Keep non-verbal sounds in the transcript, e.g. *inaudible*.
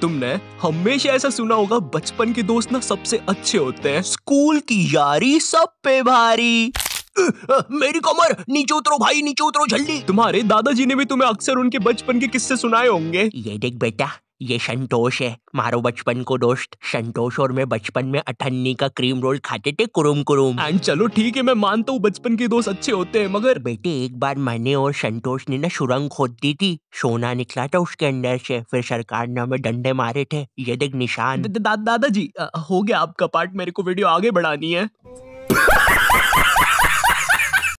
तुमने हमेशा ऐसा सुना होगा बचपन के दोस्त ना सबसे अच्छे होते हैं स्कूल की यारी सब पे भारी मेरी कमर नीचे उतरो भाई नीचे उतरो जल्दी तुम्हारे दादाजी ने भी तुम्हें अक्सर उनके बचपन के किस्से सुनाए होंगे ये देख बेटा ये संतोष है मारो बचपन को दोस्त संतोष और मैं बचपन में अठन्नी का क्रीम रोल खाते थे कुरुम कुरुम एंड चलो ठीक है मैं मानता हूँ बचपन के दोस्त अच्छे होते हैं मगर बेटे एक बार मैंने और संतोष ने ना सुरंग खोद दी थी सोना निकला था उसके अंदर से फिर सरकार ने हमें डंडे मारे थे ये देख निशान दादाजी हो गया आपका पार्ट मेरे को वीडियो आगे बढ़ानी है *laughs*